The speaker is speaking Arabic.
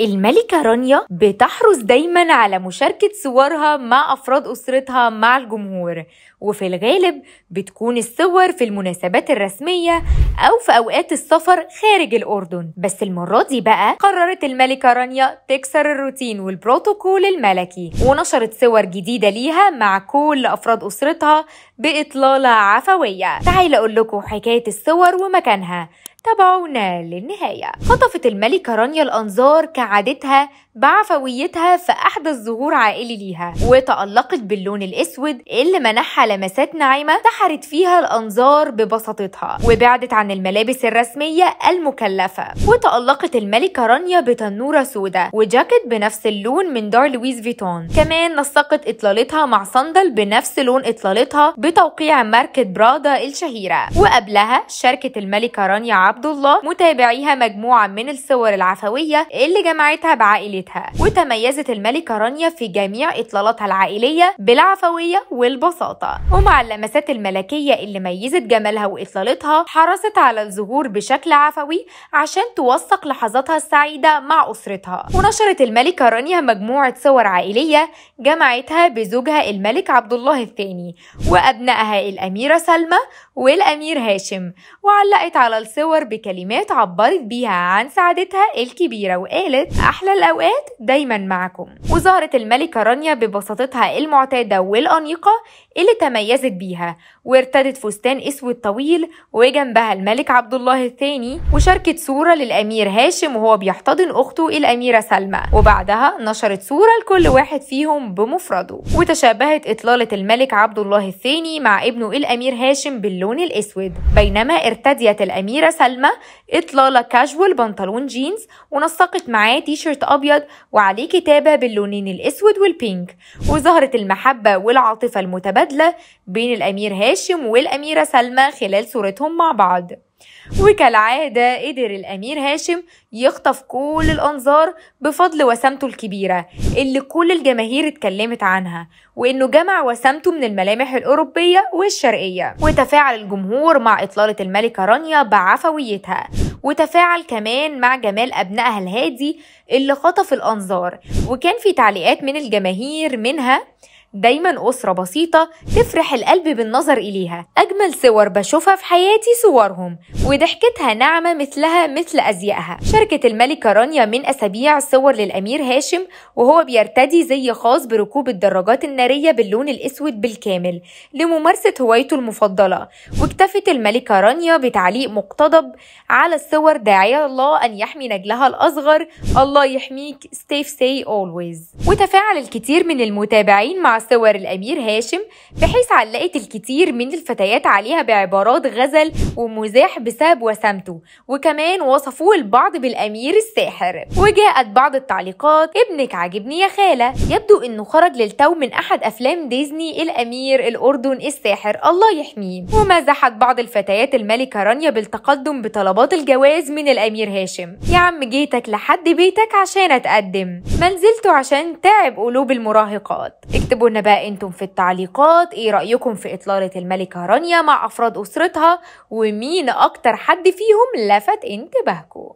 الملكة رانيا بتحرص دايما على مشاركة صورها مع أفراد أسرتها مع الجمهور وفي الغالب بتكون الصور في المناسبات الرسمية أو في أوقات السفر خارج الأردن بس المرة دي بقى قررت الملكة رانيا تكسر الروتين والبروتوكول الملكي ونشرت صور جديدة ليها مع كل أفراد أسرتها بإطلالة عفوية تعالي أقول لكم حكاية الصور ومكانها تابعونا للنهاية خطفت الملكة رانيا الأنظار كعادتها بعفويتها في أحدث ظهور عائلي ليها وتألقت باللون الأسود اللي منحها لمسات ناعمة سحرت فيها الأنظار ببساطتها وبعدت عن الملابس الرسمية المكلفة وتألقت الملكة رانيا بتنورة سوداء وجاكيت بنفس اللون من دار لويس فيتون كمان نسقت إطلالتها مع صندل بنفس لون إطلالتها بتوقيع ماركة برادا الشهيرة وقبلها شاركت الملكة رانيا عبد الله متابعيها مجموعة من الصور العفوية اللي جمعتها بعائلتها عائلتها وتميزت الملكة رانيا في جميع إطلالاتها العائلية بالعفوية والبساطة ومع اللمسات الملكية اللي ميزت جمالها وإطلالتها حرصت على الظهور بشكل عفوي عشان توثق لحظاتها السعيدة مع أسرتها ونشرت الملكة رانيا مجموعة صور عائلية جمعتها بزوجها الملك عبد الله الثاني وأبنائها الأميرة سلمى والأمير هاشم وعلقت على الصور بكلمات عبرت بيها عن سعادتها الكبيرة وقالت أحلى الأوقات الخيرات دايما معكم وظهرت الملكة رانيا ببساطتها المعتادة والأنيقة اللي تميزت بيها وارتدت فستان اسود طويل وجنبها الملك عبد الله الثاني وشاركت صورة للأمير هاشم وهو بيحتضن أخته الأميرة سلمى وبعدها نشرت صورة لكل واحد فيهم بمفرده وتشابهت إطلالة الملك عبد الله الثاني مع ابنه الأمير هاشم باللون الأسود بينما ارتديت الأميرة سلمى إطلالة كاجوال بنطلون جينز ونسقت معاه تيشيرت أبيض وعليه كتابة باللونين الأسود والبينك وظهرت المحبة والعاطفة المتبادلة المتبادلة بين الأمير هاشم والأميرة سلمى خلال صورتهم مع بعض وكالعادة قدر الأمير هاشم يخطف كل الأنظار بفضل وسامته الكبيرة اللي كل الجماهير اتكلمت عنها وإنه جمع وسامته من الملامح الأوروبية والشرقية وتفاعل الجمهور مع إطلالة الملكة رانيا بعفويتها وتفاعل كمان مع جمال أبنائها الهادي اللي خطف الأنظار وكان في تعليقات من الجماهير منها دايما أسرة بسيطة تفرح القلب بالنظر إليها أجمل صور بشوفها في حياتي صورهم وضحكتها ناعمة مثلها مثل أزيائها شاركت الملكة رانيا من أسابيع صور للأمير هاشم وهو بيرتدي زي خاص بركوب الدراجات النارية باللون الأسود بالكامل لممارسة هوايته المفضلة واكتفت الملكة رانيا بتعليق مقتضب على الصور داعية الله أن يحمي نجلها الأصغر الله يحميك ستيف سي أولويز وتفاعل الكثير من المتابعين مع صور الأمير هاشم بحيث علقت الكثير من الفتيات عليها بعبارات غزل ومزاح بسبب وسامته وكمان وصفوه البعض بالأمير الساحر وجاءت بعض التعليقات ابنك عاجبني يا خالة يبدو أنه خرج للتو من أحد أفلام ديزني الأمير الأردن الساحر الله يحميه ومزحت بعض الفتيات الملكة رانيا بالتقدم بطلبات الجواز من الأمير هاشم يا عم جيتك لحد بيتك عشان أتقدم منزلته عشان تعب قلوب المراهقات اكتبوا لنا بقى انتم في التعليقات ايه رأيكم في اطلالة الملكة رانيا مع افراد اسرتها ومين اكتر حد فيهم لفت انتباهكم